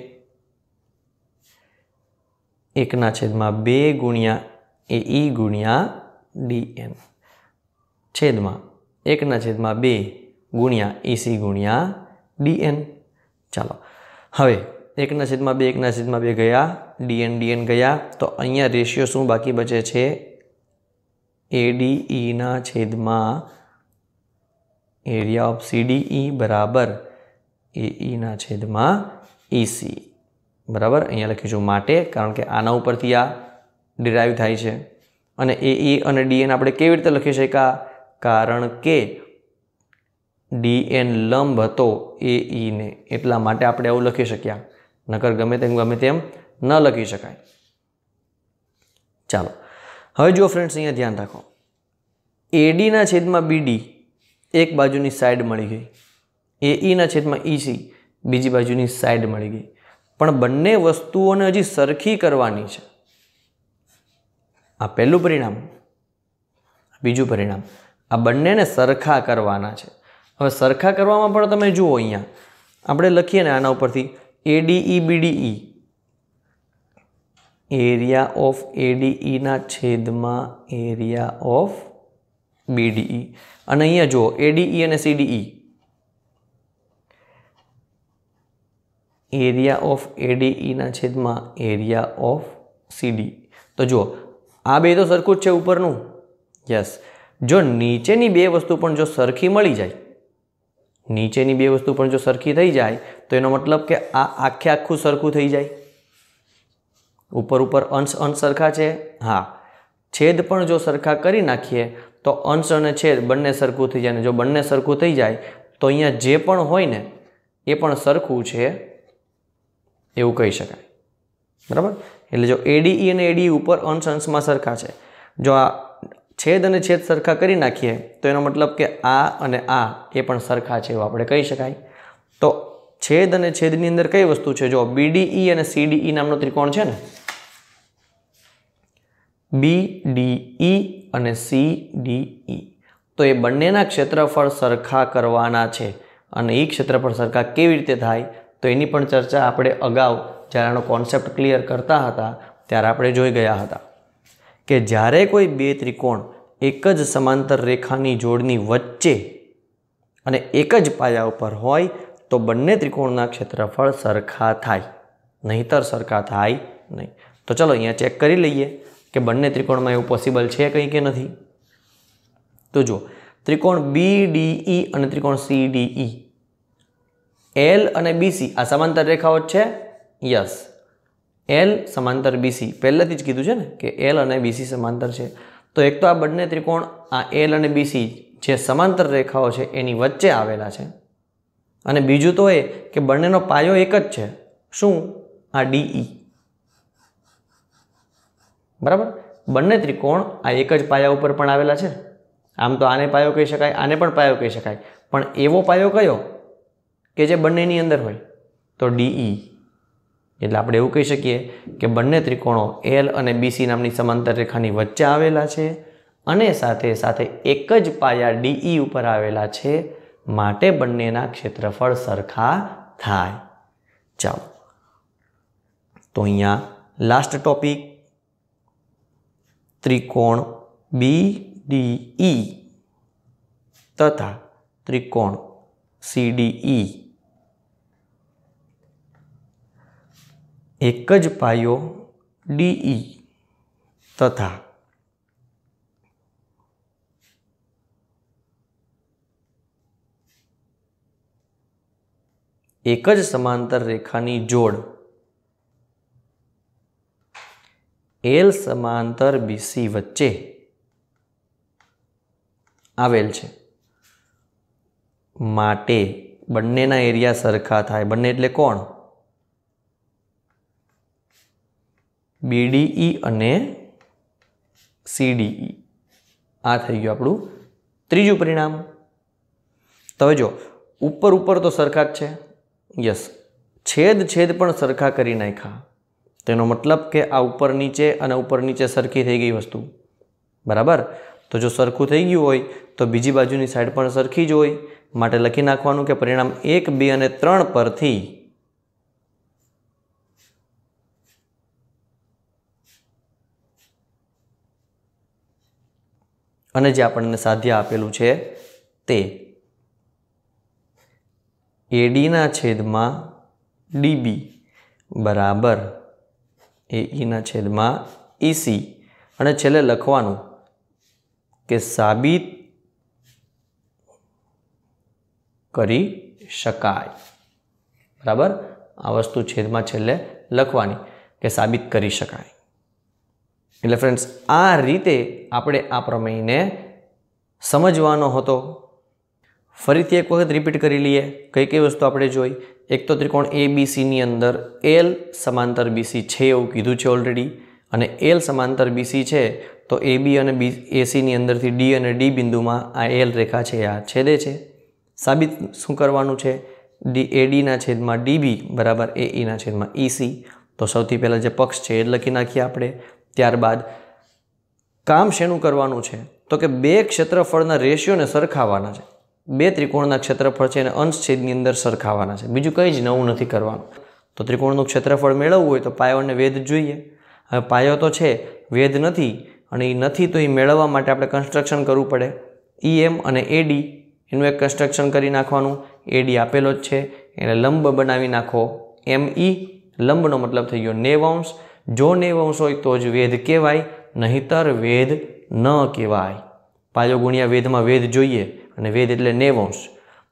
Speaker 1: એકના છેદમાં બે ગુણ્યા એ ઈ ગુણ્યા ડીએન છેદમાં એકના છેદમાં બે ગુણ્યા એસી ગુણ્યા ડીએન ચાલો હવે એકના છેદમાં બે એકના છેદમાં બે ગયા ડીએન ડીએન ગયા તો અહીંયા રેશિયો શું બાકી બચે છે એડીઈના છેદમાં એરિયા ઓફ સીડીઈ e બરાબર એઈના e છેદમાં ઈસી e બરાબર અહીંયા લખીશું માટે કારણ કે આના ઉપરથી આ ડિરાઈવ થાય છે અને એઈ અને ડીએન આપણે કેવી રીતે લખી શક્યા કારણ કે ડીએન લંબ હતો એઈને એટલા માટે આપણે આવું લખી શક્યા નકર ગમે તેમ ગમે તેમ ન લખી શકાય ચાલો હવે જુઓ ફ્રેન્ડ્સ અહીંયા ધ્યાન રાખો એડીના છેદમાં બીડી એક બાજુની સાઈડ મળી ગઈ એ ઈના e છેદમાં ઈ e સી બીજી બાજુની સાઈડ મળી ગઈ પણ બંને વસ્તુઓને હજી સરખી કરવાની છે આ પહેલું પરિણામ બીજું પરિણામ આ બંનેને સરખા કરવાના છે હવે સરખા કરવામાં પણ તમે જુઓ અહીંયા આપણે લખીએ ને આના ઉપરથી એડીઈ બીડીઈ એરિયા ઓફ એડીઈના છેદમાં એરિયા ઓફ બીડીઈ e. અને અહીંયા જુઓ એડીઈ e અને સીડીઈ એરિયા ઓફ એડીઈના છેદમાં એરિયા ઓફ સીડી તો જુઓ આ બે તો સરખું જ છે ઉપરનું યસ જો નીચેની બે વસ્તુ પણ જો સરખી મળી જાય નીચેની બે વસ્તુ પણ જો સરખી થઈ જાય તો એનો મતલબ કે આ આખે આખું સરખું થઈ જાય ઉપર ઉપર અંશ અંશ સરખા છે હા છેદ પણ જો સરખા કરી નાખીએ તો અંશ અને છેદ બંને સરખું થઈ જાય ને જો બંને સરખું થઈ જાય તો અહીંયા જે પણ હોય ને એ પણ સરખું છે એવું કહી શકાય બરાબર એટલે જો એડીઈ અને એડી ઉપર અંશ અંશમાં સરખા છે જો આ છેદ અને છેદ સરખા કરી નાખીએ તો એનો મતલબ કે આ અને આ એ પણ સરખા છે એવું આપણે કહી શકાય તો છેદ અને છેદની અંદર કઈ વસ્તુ છે જો બીડીઈ અને સીડીઈ નામનો ત્રિકોણ છે ને બી ડીઈ અને સી ડી ઈ તો એ બંનેના ક્ષેત્રફળ સરખા કરવાના છે અને એ ક્ષેત્રફળ સરખા કેવી રીતે થાય તો એની પણ ચર્ચા આપણે અગાઉ જ્યારે આનો કોન્સેપ્ટ ક્લિયર કરતા હતા ત્યારે આપણે જોઈ ગયા હતા કે જ્યારે કોઈ બે ત્રિકોણ એક જ સમાંતર રેખાની જોડની વચ્ચે અને એક જ પાયા ઉપર હોય તો બંને ત્રિકોણના ક્ષેત્રફળ સરખા થાય નહીતર સરખા થાય નહીં તો ચલો અહીંયા ચેક કરી લઈએ કે બંને ત્રિકોણમાં એવું પોસિબલ છે કંઈ કે નથી તો જુઓ ત્રિકોણ બી ડી ડીઈ અને ત્રિકોણ સી ડી ઈ એલ અને બીસી આ સમાંતર રેખાઓ છે યસ એલ સમાંતર બીસી પહેલેથી જ કીધું છે ને કે એલ અને બીસી સમાંતર છે તો એક તો આ બંને ત્રિકોણ આ એલ અને બીસી જે સમાંતર રેખાઓ છે એની વચ્ચે આવેલા છે અને બીજું તો એ કે બંનેનો પાયો એક જ છે શું આ ડીઈ બરાબર બંને ત્રિકોણ આ એક જ પાયા ઉપર પણ આવેલા છે આમ તો આને પાયો કહી શકાય આને પણ પાયો કહી શકાય પણ એવો પાયો કયો કે જે બંનેની અંદર હોય તો ડીઈ એટલે આપણે એવું કહી શકીએ કે બંને ત્રિકોણો એલ અને બીસી નામની સમાંતર રેખાની વચ્ચે આવેલા છે અને સાથે સાથે એક જ પાયા ડીઈ ઉપર આવેલા છે માટે બંનેના ક્ષેત્રફળ સરખા થાય ચાલો તો અહીંયા લાસ્ટ ટોપિક ત્રિકોણ બી ડી ઈ તથા ત્રિકોણ સી ડી ઈ એક જ પાયો ડીઈ e તથા એક જ સમાંતર રેખાની જોડ એલ સમાંતર બીસી વચ્ચે આવેલ છે માટે બંનેના એરિયા સરખા થાય બંને એટલે કોણ બીડીઈ અને સીડીઈ આ થઈ ગયું આપણું ત્રીજું પરિણામ તો જો ઉપર ઉપર તો સરખા જ છે યસ છેદ છેદ પણ સરખા કરી નાખ્યા તેનો મતલબ કે આ ઉપર નીચે અને ઉપર નીચે સરખી થઈ ગઈ વસ્તુ બરાબર તો જો સરખું થઈ ગયું હોય તો બીજી બાજુની સાઈડ પણ સરખી જ હોય માટે લખી નાખવાનું કે પરિણામ એક બે અને ત્રણ પરથી અને જે આપણને સાધ્ય આપેલું છે તે એડીના છેદમાં ડીબી બરાબર એ ઈના છેદમાં ઈસી અને છેલ્લે લખવાનું કે સાબિત કરી શકાય બરાબર આ વસ્તુ છેદમાં છેલ્લે લખવાની કે સાબિત કરી શકાય એટલે ફ્રેન્ડ્સ આ રીતે આપણે આ પ્રમેયને સમજવાનો હતો ફરીથી એક વખત રિપીટ કરી લઈએ કઈ કઈ વસ્તુ આપણે જોઈ એક તો ત્રિકોણ એ બીસીની અંદર એલ સમાંતર બીસી છે એવું કીધું છે ઓલરેડી અને એલ સમાંતર બીસી છે તો એ બી અને બી એસીની અંદરથી ડી અને ડી બિંદુમાં આ એલ રેખા છે આ છેદે છે સાબિત શું કરવાનું છે ડી એડીના છેદમાં ડી બી બરાબર એ ઈના e છેદમાં ઈસી e, તો સૌથી પહેલાં જે પક્ષ છે એ લખી નાખીએ આપણે ત્યારબાદ કામ શેનું કરવાનું છે તો કે બે ક્ષેત્રફળના રેશિયોને સરખાવવાના છે બે ત્રિકોણના ક્ષેત્રફળ છે એને અંશછેદની અંદર સરખાવાના છે બીજું કંઈ જ નવું નથી કરવાનું તો ત્રિકોણનું ક્ષેત્રફળ મેળવવું હોય તો પાયોને અને વેધ જોઈએ હવે પાયો તો છે વેદ નથી અને એ નથી તો એ મેળવવા માટે આપણે કન્સ્ટ્રક્શન કરવું પડે ઈ e એમ અને એડી એનું એક કન્સ્ટ્રક્શન કરી નાખવાનું એડી આપેલો જ છે એને લંબ બનાવી નાખો એમ ઈ e, લંબનો મતલબ થઈ ગયો નેવંશ જો નેવંશ હોય તો જ વેદ કહેવાય નહીતર વેદ ન કહેવાય પાયો ગુણ્યા વેદમાં વેદ જોઈએ અને વેદ એટલે નેવંશ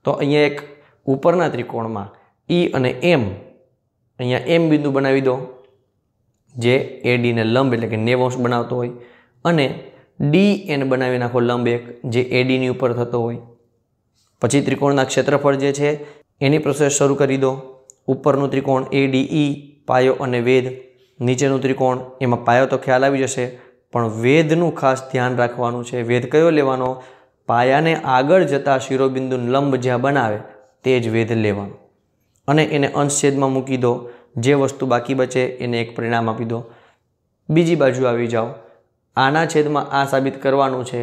Speaker 1: તો અહીંયા એક ઉપરના ત્રિકોણમાં ઈ અને એમ અહીંયા એમ બિંદુ બનાવી દો જે એ ડીને લંબ એટલે કે નેવંશ બનાવતો હોય અને ડી એન બનાવી નાખો લંબ એક જે એ ડીની ઉપર થતો હોય પછી ત્રિકોણના ક્ષેત્રફળ જે છે એની પ્રોસેસ શરૂ કરી દો ઉપરનું ત્રિકોણ એ ડી ઈ પાયો અને વેદ નીચેનું ત્રિકોણ એમાં પાયો તો ખ્યાલ આવી જશે પણ વેદનું ખાસ ધ્યાન રાખવાનું છે વેદ કયો લેવાનો પાયાને આગળ જતા શિરોબિંદુ લંબ જ્યાં બનાવે તે જ વેધ લેવાનો અને એને અંશછેદમાં મૂકી દો જે વસ્તુ બાકી બચે એને એક પરિણામ આપી દો બીજી બાજુ આવી જાઓ આના છેદમાં આ સાબિત કરવાનું છે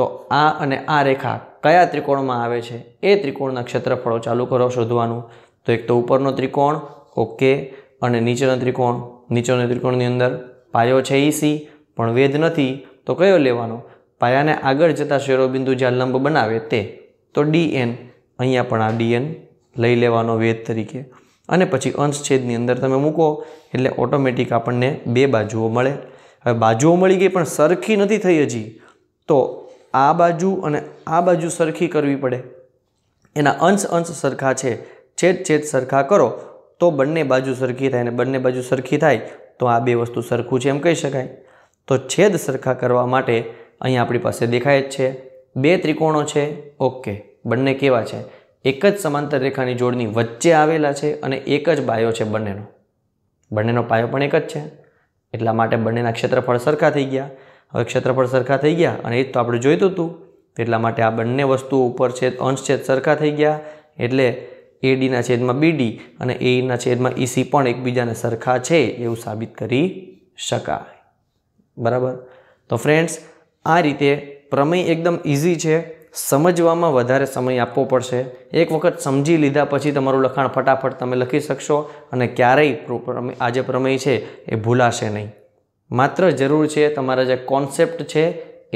Speaker 1: તો આ અને આ રેખા કયા ત્રિકોણમાં આવે છે એ ત્રિકોણના ક્ષેત્રફળો ચાલુ કરો શોધવાનું તો એક તો ઉપરનો ત્રિકોણ ઓકે અને નીચેનો ત્રિકોણ નીચેનો ત્રિકોણની અંદર પાયો છે ઈ સી પણ વેધ નથી તો કયો લેવાનો પાયાને આગળ જતા શેરોબિંદુ જ્યાં લંબ બનાવે તે તો ડીએન અહીંયા પણ આ ડીએન લઈ લેવાનો વેદ તરીકે અને પછી અંશછેદની અંદર તમે મૂકો એટલે ઓટોમેટિક આપણને બે બાજુઓ મળે હવે બાજુઓ મળી ગઈ પણ સરખી નથી થઈ હજી તો આ બાજુ અને આ બાજુ સરખી કરવી પડે એના અંશ અંશ સરખા છે છેદ છેદ સરખા કરો તો બંને બાજુ સરખી થાય અને બંને બાજુ સરખી થાય તો આ બે વસ્તુ સરખું છે એમ કહી શકાય તો છેદ સરખા કરવા માટે અહીં આપણી પાસે દેખાય જ છે બે ત્રિકોણો છે ઓકે બંને કેવા છે એક જ સમાંતર રેખાની જોડની વચ્ચે આવેલા છે અને એક જ બાયો છે બંનેનો બંનેનો પાયો પણ એક જ છે એટલા માટે બંનેના ક્ષેત્રફળ સરખા થઈ ગયા હવે ક્ષેત્રફળ સરખા થઈ ગયા અને એ જ તો આપણે જોઈતું હતું એટલા માટે આ બંને વસ્તુઓ ઉપર છેદ અંશછેદ સરખા થઈ ગયા એટલે એડીના છેદમાં બીડી અને એઈના છેદમાં ઈસી પણ એકબીજાને સરખા છે એવું સાબિત કરી શકાય બરાબર તો ફ્રેન્ડ્સ આ રીતે પ્રમેય એકદમ ઇઝી છે સમજવામાં વધારે સમય આપવો પડશે એક વખત સમજી લીધા પછી તમારું લખાણ ફટાફટ તમે લખી શકશો અને ક્યારેય આ જે પ્રમેય છે એ ભૂલાશે નહીં માત્ર જરૂર છે તમારા જે કોન્સેપ્ટ છે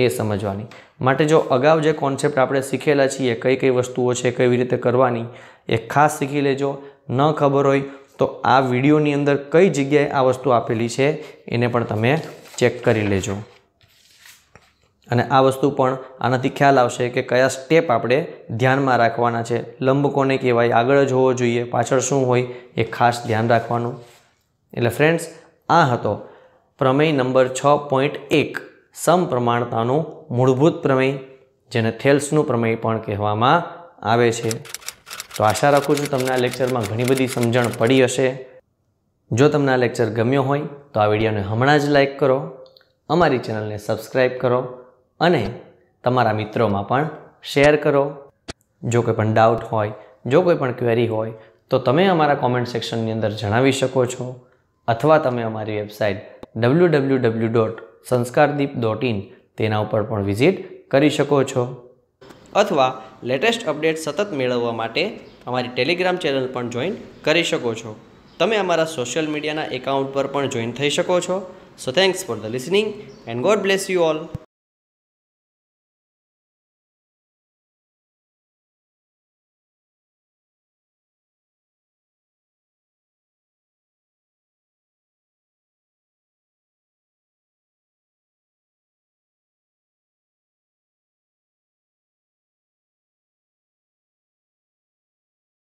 Speaker 1: એ સમજવાની માટે જો અગાઉ જે કોન્સેપ્ટ આપણે શીખેલા છીએ કઈ કઈ વસ્તુઓ છે કેવી રીતે કરવાની એ ખાસ શીખી લેજો ન ખબર હોય તો આ વિડીયોની અંદર કઈ જગ્યાએ આ વસ્તુ આપેલી છે એને પણ તમે ચેક કરી લેજો અને આ વસ્તુ પણ આનાથી ખ્યાલ આવશે કે કયા સ્ટેપ આપણે ધ્યાનમાં રાખવાના છે લંબકોને કહેવાય આગળ જ હોવો જોઈએ પાછળ શું હોય એ ખાસ ધ્યાન રાખવાનું એટલે ફ્રેન્ડ્સ આ હતો પ્રમેય નંબર છ પોઈન્ટ એક સમપ્રમાણતાનું મૂળભૂત પ્રમેય જેને થેલ્સનું પ્રમેય પણ કહેવામાં આવે છે તો આશા રાખું છું તમને આ લેક્ચરમાં ઘણી બધી સમજણ પડી હશે જો તમને આ લેક્ચર ગમ્યો હોય તો આ વિડીયોને હમણાં જ લાઇક કરો અમારી ચેનલને સબસ્ક્રાઈબ કરો અને તમારા મિત્રોમાં પણ શેર કરો જો કોઈ પણ ડાઉટ હોય જો કોઈ પણ ક્વેરી હોય તો તમે અમારા કોમેન્ટ સેક્શનની અંદર જણાવી શકો છો અથવા તમે અમારી website W W W dot Sanskardeep dot in તેના ઉપર પણ વિઝિટ કરી શકો છો અથવા લેટેસ્ટ અપડેટ સતત મેળવવા માટે અમારી ટેલિગ્રામ ચેનલ પણ જોઈન કરી શકો છો તમે અમારા સોશિયલ મીડિયાના એકાઉન્ટ પર પણ જોઈન થઈ શકો છો so thanks for the listening and God bless you all